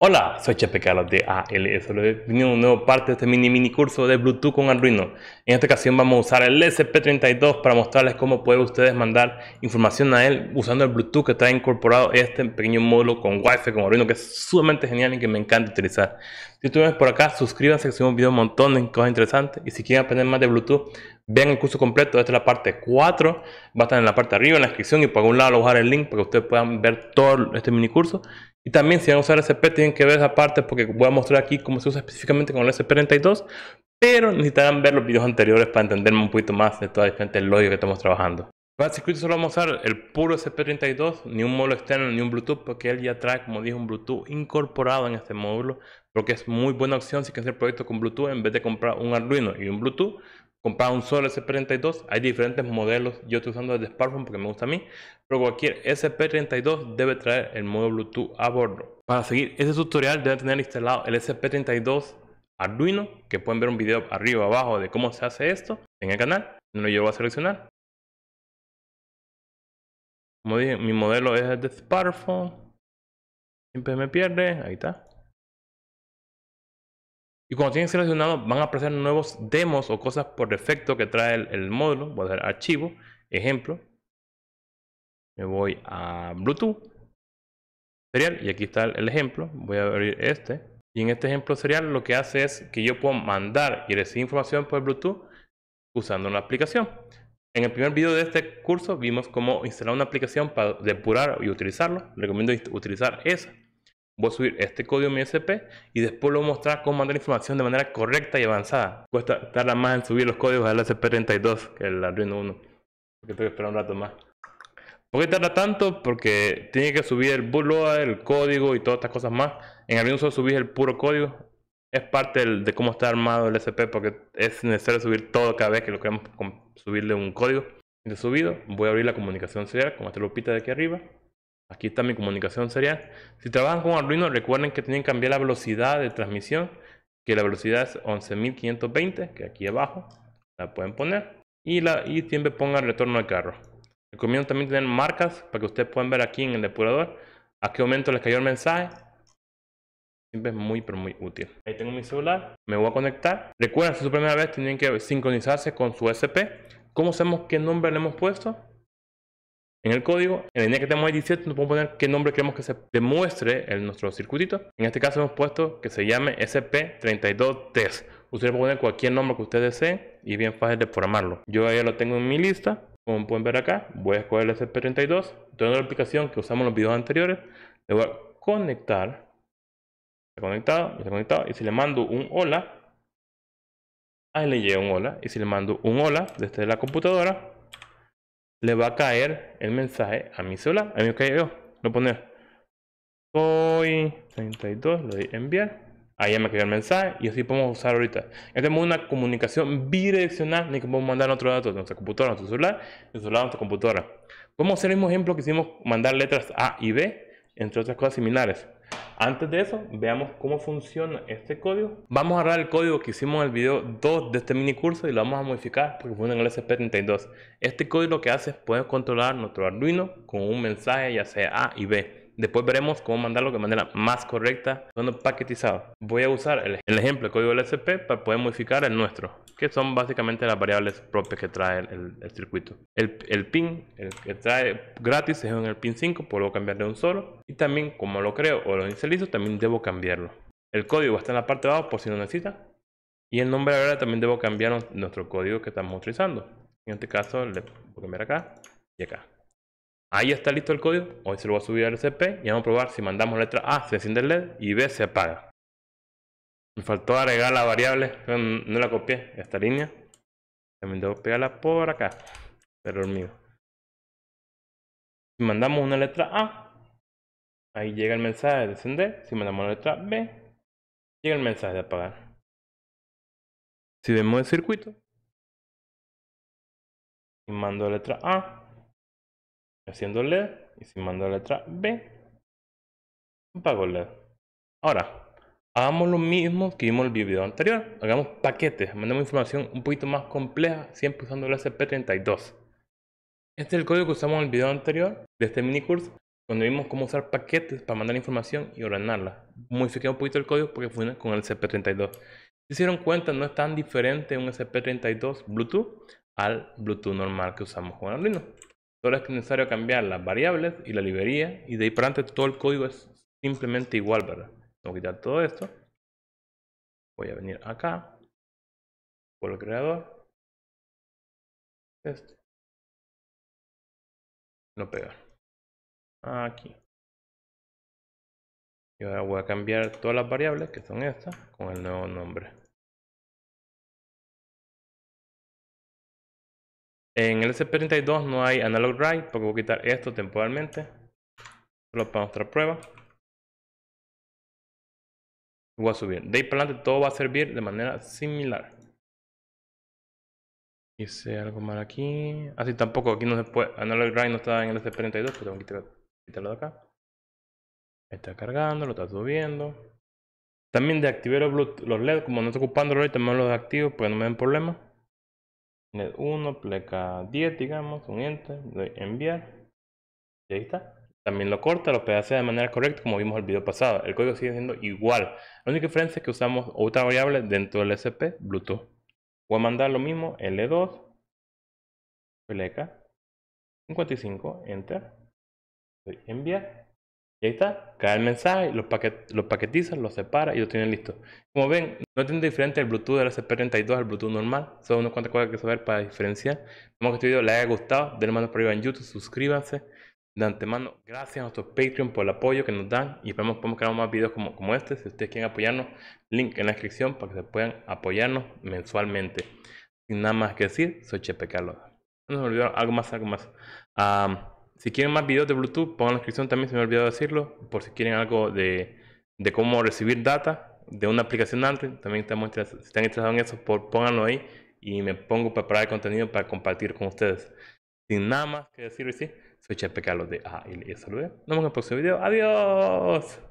Hola, soy Chepe Carlos de ALS. Bienvenido a una nueva parte de este mini mini curso de Bluetooth con Arduino. En esta ocasión vamos a usar el SP32 para mostrarles cómo pueden ustedes mandar información a él usando el Bluetooth que está incorporado este pequeño módulo con wifi fi con Arduino que es sumamente genial y que me encanta utilizar. Si tú ves por acá, suscríbanse que subimos videos un montón de cosas interesantes y si quieren aprender más de Bluetooth, vean el curso completo. Esta es la parte 4, va a estar en la parte arriba en la descripción y por algún lado voy a dejar el link para que ustedes puedan ver todo este mini curso y también si van a usar SP tienen que ver esa parte porque voy a mostrar aquí cómo se usa específicamente con el SP32. Pero necesitarán ver los videos anteriores para entenderme un poquito más de toda la diferente lógica que estamos trabajando. Para el circuito solo vamos a usar el puro SP32, ni un módulo externo ni un Bluetooth, porque él ya trae, como dije, un Bluetooth incorporado en este módulo, porque es muy buena opción si quieren hacer proyectos con Bluetooth en vez de comprar un Arduino y un Bluetooth, comprar un solo SP32. Hay diferentes modelos. Yo estoy usando el de Sparfon porque me gusta a mí. Pero cualquier SP32 debe traer el modo Bluetooth a bordo. Para seguir este tutorial debe tener instalado el SP32 Arduino. Que pueden ver un video arriba abajo de cómo se hace esto en el canal. lo llevo a seleccionar. Como dije, mi modelo es el de Sparkfun. Siempre me pierde. Ahí está. Y cuando tienen van a aparecer nuevos demos o cosas por defecto que trae el, módulo. Voy a hacer archivo, ejemplo. Me voy a Bluetooth, serial, y aquí está el ejemplo. Voy a abrir este. Y en este ejemplo serial lo que hace es que yo puedo mandar y recibir información por Bluetooth usando una aplicación. En el primer video de este curso vimos cómo instalar una aplicación para depurar y utilizarlo. Recomiendo utilizar esa voy a subir este código en mi SP y después lo voy a mostrar cómo mandar información de manera correcta y avanzada. Cuesta tarda más en subir los códigos al SP32 que el Arduino 1. Porque tengo que esperar un rato más. ¿Por qué tarda tanto? Porque tiene que subir el bootloader, el código y todas estas cosas más. En Arduino solo subís el puro código. Es parte de cómo está armado el SP porque es necesario subir todo cada vez que lo queremos subirle un código. De subido, voy a abrir la comunicación serial con lo pita de aquí arriba. Aquí está mi comunicación serial, si trabajan con Arduino, recuerden que tienen que cambiar la velocidad de transmisión, que la velocidad es 11.520, que aquí abajo la pueden poner. Y, la, y siempre pongan retorno al carro. Recomiendo también tener marcas para que ustedes puedan ver aquí en el depurador a qué momento les cayó el mensaje. Siempre es muy, pero muy útil. Ahí tengo mi celular, me voy a conectar. Recuerden, si es su primera vez, tienen que sincronizarse con su SP. ¿Cómo sabemos qué nombre le hemos puesto? en el código. En la línea que tenemos ahí 17, nos podemos poner qué nombre queremos que se demuestre en nuestro circuitito. En este caso hemos puesto que se llame SP32Test. E ustedes pueden poner cualquier nombre que ustedes deseen y bien fácil de programarlo. Yo ya lo tengo en mi lista. Como pueden ver acá, voy a escoger el SP32. Tengo la aplicación que usamos en los videos anteriores. Le voy a conectar. Está conectado, está conectado. Y si le mando un hola, ahí le llega un hola. Y si le mando un hola desde la computadora, le va a caer el mensaje a mi celular, a mí mi yo Lo poner hoy 32, lo doy enviar. Ahí ya me queda el mensaje y así podemos usar ahorita. Ya tenemos una comunicación bidireccional ni que podemos mandar otro dato de nuestra computadora a nuestro celular, de celular a nuestra computadora. Podemos hacer el mismo ejemplo que hicimos mandar letras A y B, entre otras cosas similares. Antes de eso, veamos cómo funciona este código. Vamos a agarrar el código que hicimos en el video 2 de este mini curso y lo vamos a modificar porque funciona en el SP32. Este código lo que hace es poder controlar nuestro Arduino con un mensaje ya sea A y B. Después veremos cómo mandarlo de manera más correcta, cuando paquetizado. Voy a usar el, ejemplo de código LSP para poder modificar el nuestro, que son básicamente las variables propias que trae el, circuito. El, pin, el que trae gratis es en el pin 5, puedo cambiarle un solo. Y también, como lo creo o lo inicializo, también debo cambiarlo. El código está en la parte de abajo por si lo necesita. Y el nombre ahora también debo cambiar nuestro código que estamos utilizando. En este caso, le voy a cambiar acá y acá. Ahí está listo el código, hoy se lo voy a subir al CP y vamos a probar si mandamos letra A, se enciende el LED y B se apaga. Me faltó agregar la variable, no la copié, esta línea. También debo pegarla por acá, pero mío. Si mandamos una letra A, ahí llega el mensaje de encender. Si mandamos la letra B, llega el mensaje de apagar. Si vemos el circuito y mando la letra A, haciendo LED y si mando la letra B, apago LED. Ahora, hagamos lo mismo que vimos en el video anterior. Hagamos paquetes, mandemos información un poquito más compleja, siempre usando el SP32. Este es el código que usamos en el video anterior de este mini curso, cuando vimos cómo usar paquetes para mandar información y ordenarla. Modifiqué un poquito el código porque funciona con el SP32. Si se dieron cuenta, no es tan diferente un SP32 Bluetooth al Bluetooth normal que usamos con Arduino. Solo es necesario cambiar las variables y la librería y de ahí para adelante todo el código es simplemente igual, ¿verdad? Voy a quitar todo esto. Voy a venir acá. Por el creador. Este. Lo pego. Aquí. Y ahora voy a cambiar todas las variables que son estas con el nuevo nombre. En el s 32 no hay analog Ride, porque voy a quitar esto temporalmente. Solo para nuestra prueba. Voy a subir. De ahí para adelante todo va a servir de manera similar. Hice algo mal aquí. Así ah, tampoco, aquí no se puede. Analog Ride no está en el s 32 pero tengo que quitarlo de acá. Está cargando, lo está subiendo. También desactivé los, LEDs. E como no estoy ocupando ahorita, también los desactivo, porque no me den problemas. 1 pleca 10, digamos, un enter, doy enviar. Y ahí está. También lo corta, lo pedacea de manera correcta, como vimos el video pasado. El código sigue siendo igual. La única diferencia es que usamos otra variable dentro del SP, Bluetooth. Voy a mandar lo mismo, L2, pleca 55, enter, doy enviar. Y ahí está, cae el mensaje, los, paquet, los los separa y lo tienen listo. Como ven, no tiene diferente el Bluetooth del SP32 al Bluetooth normal. Son unas cuantas cosas que saber para diferenciar. Espero que este video les haya gustado. Denle mano por arriba en YouTube, suscríbanse. De antemano, gracias a nuestro Patreon por el apoyo que nos dan y esperamos podamos crear más videos como, como este. Si ustedes quieren apoyarnos, link en la descripción para que se puedan apoyarnos mensualmente. Sin nada más que decir, soy Chepe Carlos. No se me olvidó algo más, algo más. Ah, si quieren más videos de Bluetooth, pongan en la descripción también, se me olvidó decirlo, por si quieren algo de, cómo recibir data de una aplicación Android, también estamos si están interesados en eso, pónganlo ahí y me pongo para preparar el contenido para compartir con ustedes. Sin nada más que decir, sí, soy Chepe Carlos de saludé. Nos vemos en el próximo video. Adiós.